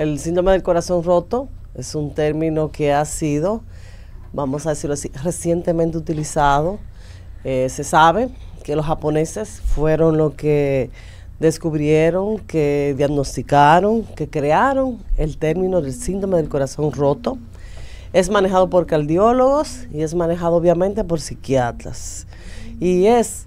El síndrome del corazón roto es un término que ha sido, vamos a decirlo así, recientemente utilizado. Eh, se sabe que los japoneses fueron los que descubrieron, que diagnosticaron, que crearon el término del síndrome del corazón roto. Es manejado por cardiólogos y es manejado obviamente por psiquiatras. Y es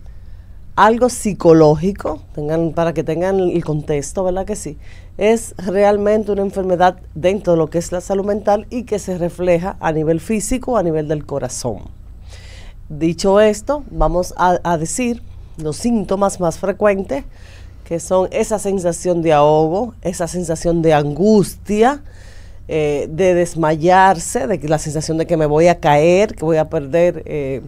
algo psicológico tengan, para que tengan el contexto, ¿verdad que sí? Es realmente una enfermedad dentro de lo que es la salud mental y que se refleja a nivel físico, a nivel del corazón. Dicho esto, vamos a, decir los síntomas más frecuentes, que son esa sensación de ahogo, esa sensación de angustia, eh, de desmayarse, de la sensación de que me voy a caer, que voy a perder... Eh,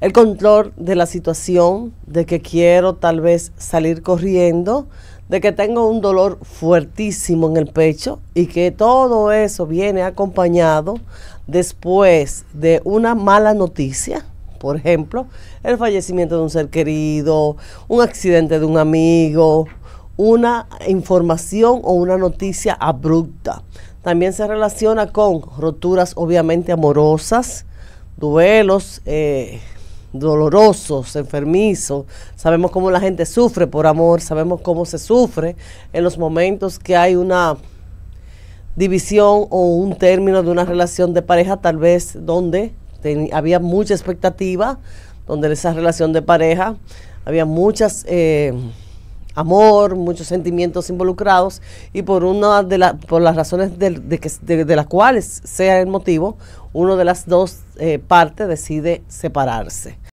el control de la situación, de que quiero tal vez salir corriendo, de que tengo un dolor fuertísimo en el pecho y que todo eso viene acompañado después de una mala noticia, por ejemplo, el fallecimiento de un ser querido, un accidente de un amigo, una información o una noticia abrupta. También se relaciona con roturas obviamente amorosas, duelos, eh, dolorosos, enfermizos. Sabemos cómo la gente sufre por amor, sabemos cómo se sufre en los momentos que hay una división o un término de una relación de pareja, tal vez donde había mucha expectativa, donde esa relación de pareja había muchas... Eh, amor, muchos sentimientos involucrados y por una de por las razones de, de, las cuales sea el motivo, una de las dos eh, partes decide separarse.